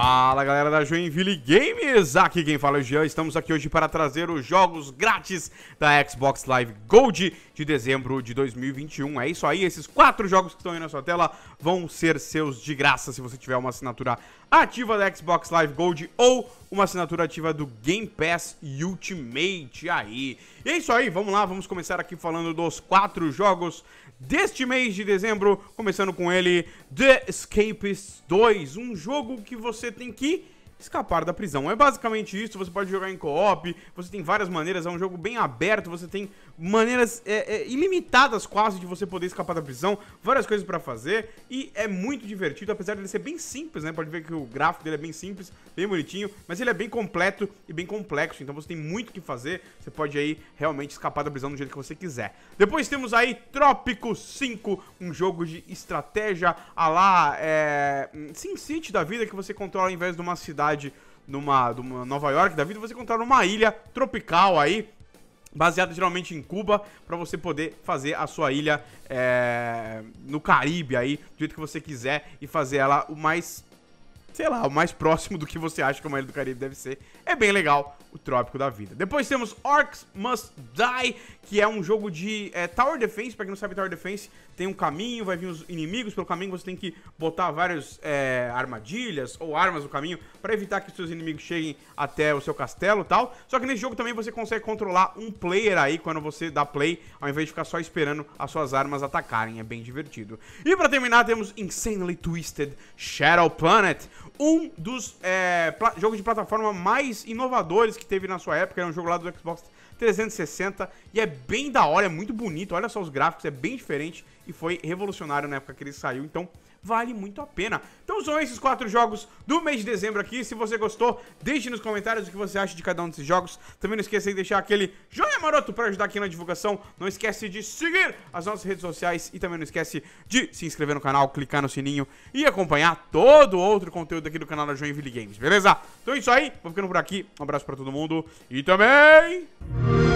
Fala galera da Joinville Games, aqui quem fala é o Jean, estamos aqui hoje para trazer os jogos grátis da Xbox Live Gold de dezembro de 2021. É isso aí, esses quatro jogos que estão aí na sua tela vão ser seus de graça se você tiver uma assinatura ativa da Xbox Live Gold ou uma assinatura ativa do Game Pass Ultimate aí. E é isso aí, vamos lá, vamos começar aqui falando dos quatro jogos deste mês de dezembro, começando com ele, The Escapist 2, um jogo que você você tem que escapar da prisão. É basicamente isso, você pode jogar em co-op, você tem várias maneiras, é um jogo bem aberto, você tem maneiras é, é, ilimitadas quase de você poder escapar da prisão, várias coisas para fazer, e é muito divertido, apesar dele ser bem simples, né? Pode ver que o gráfico dele é bem simples, bem bonitinho, mas ele é bem completo e bem complexo, então você tem muito o que fazer, você pode aí realmente escapar da prisão do jeito que você quiser. Depois temos aí Trópico 5, um jogo de estratégia a lá é, Sin City da vida, que você controla ao invés de uma cidade cidade, numa, numa Nova York da vida, você encontrar uma ilha tropical aí, baseada geralmente em Cuba, para você poder fazer a sua ilha é, no Caribe aí, do jeito que você quiser e fazer ela o mais, sei lá, o mais próximo do que você acha que uma ilha do Caribe deve ser. É bem legal trópico da vida. Depois temos Orcs Must Die, que é um jogo de é, Tower Defense. Pra quem não sabe, Tower Defense tem um caminho, vai vir os inimigos pelo caminho, você tem que botar várias é, armadilhas ou armas no caminho para evitar que os seus inimigos cheguem até o seu castelo e tal. Só que nesse jogo também você consegue controlar um player aí quando você dá play, ao invés de ficar só esperando as suas armas atacarem. É bem divertido. E para terminar, temos Insanely Twisted Shadow Planet, um dos é, jogos de plataforma mais inovadores que teve na sua época. Era é um jogo lá do Xbox 360 e é bem da hora, é muito bonito. Olha só os gráficos, é bem diferente e foi revolucionário na época que ele saiu, então vale muito a pena. Então são esses quatro jogos do mês de dezembro aqui. Se você gostou, deixe nos comentários o que você acha de cada um desses jogos. Também não esqueça de deixar aquele joinha maroto para ajudar aqui na divulgação. Não esquece de seguir as nossas redes sociais e também não esquece de se inscrever no canal, clicar no sininho e acompanhar todo outro conteúdo aqui do canal da Joinville Games, beleza? Então é isso aí, vou ficando por aqui. Um abraço para todo mundo e também...